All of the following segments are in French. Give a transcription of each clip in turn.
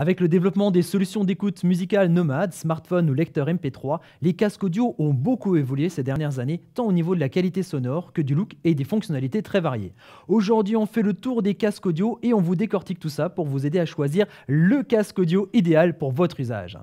Avec le développement des solutions d'écoute musicale nomades, smartphone ou lecteurs MP3, les casques audio ont beaucoup évolué ces dernières années, tant au niveau de la qualité sonore que du look et des fonctionnalités très variées. Aujourd'hui, on fait le tour des casques audio et on vous décortique tout ça pour vous aider à choisir le casque audio idéal pour votre usage.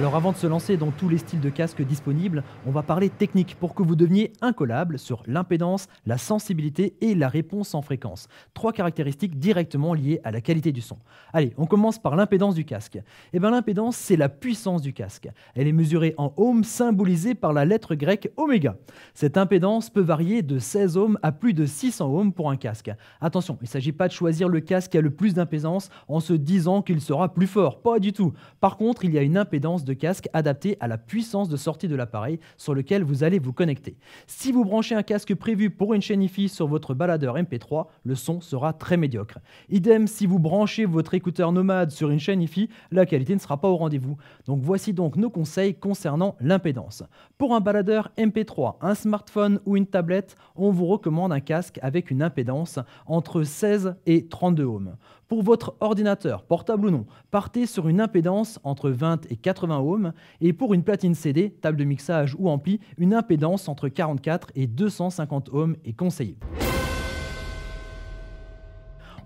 Alors avant de se lancer dans tous les styles de casque disponibles, on va parler technique pour que vous deveniez incollable sur l'impédance, la sensibilité et la réponse en fréquence. Trois caractéristiques directement liées à la qualité du son. Allez, on commence par l'impédance du casque. Eh bien l'impédance, c'est la puissance du casque. Elle est mesurée en ohms, symbolisée par la lettre grecque oméga. Cette impédance peut varier de 16 ohms à plus de 600 ohms pour un casque. Attention, il ne s'agit pas de choisir le casque qui a le plus d'impédance en se disant qu'il sera plus fort, pas du tout. Par contre, il y a une impédance de casque adapté à la puissance de sortie de l'appareil sur lequel vous allez vous connecter. Si vous branchez un casque prévu pour une chaîne IFI sur votre baladeur MP3, le son sera très médiocre. Idem si vous branchez votre écouteur nomade sur une chaîne IFI, la qualité ne sera pas au rendez-vous. Donc voici donc nos conseils concernant l'impédance. Pour un baladeur MP3, un smartphone ou une tablette, on vous recommande un casque avec une impédance entre 16 et 32 ohms. Pour votre ordinateur, portable ou non, partez sur une impédance entre 20 et 80 ohms et pour une platine CD, table de mixage ou ampli, une impédance entre 44 et 250 ohms est conseillée.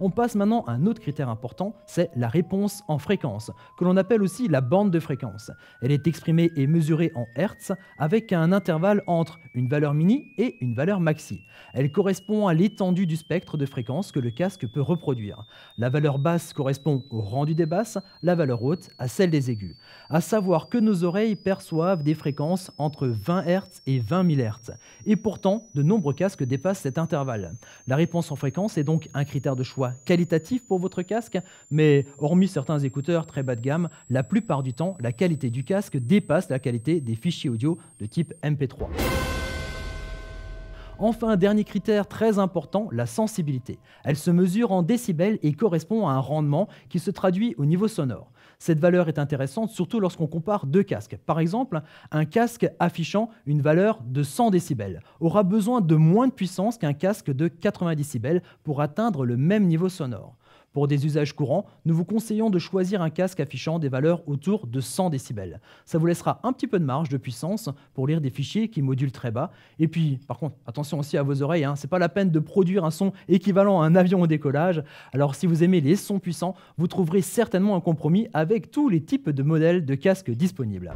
On passe maintenant à un autre critère important, c'est la réponse en fréquence, que l'on appelle aussi la bande de fréquence. Elle est exprimée et mesurée en Hertz avec un intervalle entre une valeur mini et une valeur maxi. Elle correspond à l'étendue du spectre de fréquence que le casque peut reproduire. La valeur basse correspond au rendu des basses, la valeur haute à celle des aigus. À savoir que nos oreilles perçoivent des fréquences entre 20 Hertz et 20 000 Hertz. Et pourtant, de nombreux casques dépassent cet intervalle. La réponse en fréquence est donc un critère de choix qualitatif pour votre casque, mais hormis certains écouteurs très bas de gamme, la plupart du temps, la qualité du casque dépasse la qualité des fichiers audio de type MP3. Enfin, un dernier critère très important, la sensibilité. Elle se mesure en décibels et correspond à un rendement qui se traduit au niveau sonore. Cette valeur est intéressante surtout lorsqu'on compare deux casques. Par exemple, un casque affichant une valeur de 100 décibels aura besoin de moins de puissance qu'un casque de 80 décibels pour atteindre le même niveau sonore. Pour des usages courants, nous vous conseillons de choisir un casque affichant des valeurs autour de 100 décibels. Ça vous laissera un petit peu de marge de puissance pour lire des fichiers qui modulent très bas. Et puis, par contre, attention aussi à vos oreilles, hein, ce n'est pas la peine de produire un son équivalent à un avion au décollage. Alors, si vous aimez les sons puissants, vous trouverez certainement un compromis avec tous les types de modèles de casques disponibles.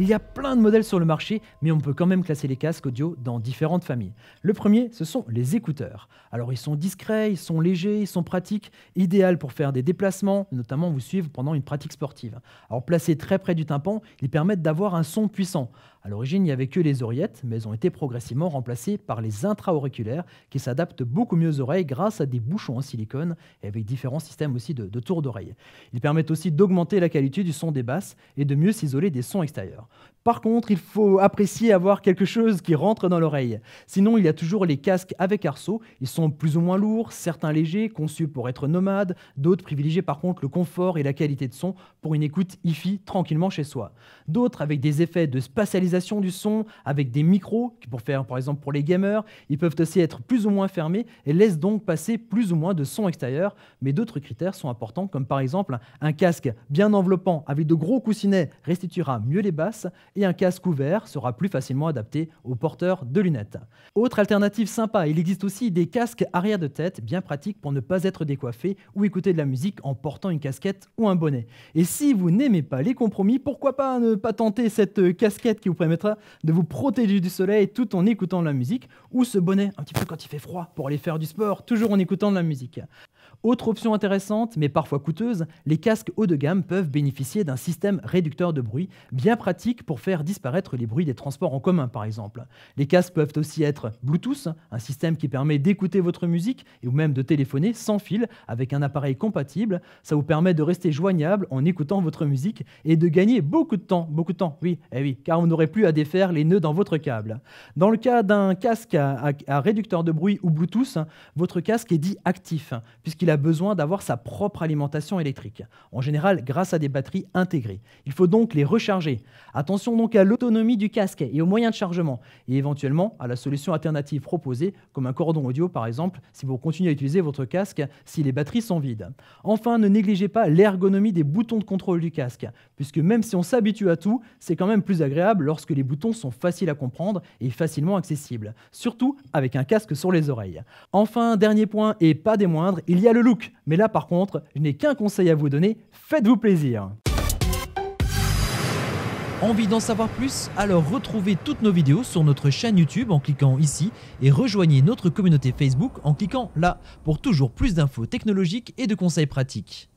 Il y a plein de modèles sur le marché, mais on peut quand même classer les casques audio dans différentes familles. Le premier, ce sont les écouteurs. Alors ils sont discrets, ils sont légers, ils sont pratiques, idéal pour faire des déplacements, notamment vous suivre pendant une pratique sportive. Alors placés très près du tympan, ils permettent d'avoir un son puissant. À l'origine, il n'y avait que les oreillettes, mais elles ont été progressivement remplacées par les intra-auriculaires qui s'adaptent beaucoup mieux aux oreilles grâce à des bouchons en silicone et avec différents systèmes aussi de, de tour d'oreille. Ils permettent aussi d'augmenter la qualité du son des basses et de mieux s'isoler des sons extérieurs. Par contre, il faut apprécier avoir quelque chose qui rentre dans l'oreille. Sinon, il y a toujours les casques avec arceau. Ils sont plus ou moins lourds, certains légers, conçus pour être nomades, d'autres privilégiés par contre le confort et la qualité de son pour une écoute hi-fi tranquillement chez soi. D'autres avec des effets de spatialisation du son avec des micros, pour faire par exemple pour les gamers. Ils peuvent aussi être plus ou moins fermés et laissent donc passer plus ou moins de son extérieur. Mais d'autres critères sont importants, comme par exemple un casque bien enveloppant avec de gros coussinets restituera mieux les basses et un casque ouvert sera plus facilement adapté aux porteurs de lunettes. Autre alternative sympa, il existe aussi des casques arrière de tête bien pratiques pour ne pas être décoiffé ou écouter de la musique en portant une casquette ou un bonnet. Et si vous n'aimez pas les compromis, pourquoi pas ne pas tenter cette casquette qui vous permettra de vous protéger du soleil tout en écoutant de la musique, ou ce bonnet un petit peu quand il fait froid pour aller faire du sport, toujours en écoutant de la musique. Autre option intéressante, mais parfois coûteuse, les casques haut de gamme peuvent bénéficier d'un système réducteur de bruit, bien pratique pour faire disparaître les bruits des transports en commun par exemple. Les casques peuvent aussi être Bluetooth, un système qui permet d'écouter votre musique ou même de téléphoner sans fil avec un appareil compatible. Ça vous permet de rester joignable en écoutant votre musique et de gagner beaucoup de temps, beaucoup de temps, oui, eh oui, car on n'aurait plus à défaire les nœuds dans votre câble. Dans le cas d'un casque à, à réducteur de bruit ou Bluetooth, votre casque est dit actif, puisqu'il a besoin d'avoir sa propre alimentation électrique, en général grâce à des batteries intégrées. Il faut donc les recharger. Attention donc à l'autonomie du casque et aux moyens de chargement, et éventuellement à la solution alternative proposée, comme un cordon audio par exemple, si vous continuez à utiliser votre casque si les batteries sont vides. Enfin, ne négligez pas l'ergonomie des boutons de contrôle du casque, puisque même si on s'habitue à tout, c'est quand même plus agréable lorsque les boutons sont faciles à comprendre et facilement accessibles, surtout avec un casque sur les oreilles. Enfin, dernier point et pas des moindres, il y a le look. Mais là par contre, je n'ai qu'un conseil à vous donner, faites-vous plaisir. Envie d'en savoir plus Alors retrouvez toutes nos vidéos sur notre chaîne YouTube en cliquant ici et rejoignez notre communauté Facebook en cliquant là pour toujours plus d'infos technologiques et de conseils pratiques.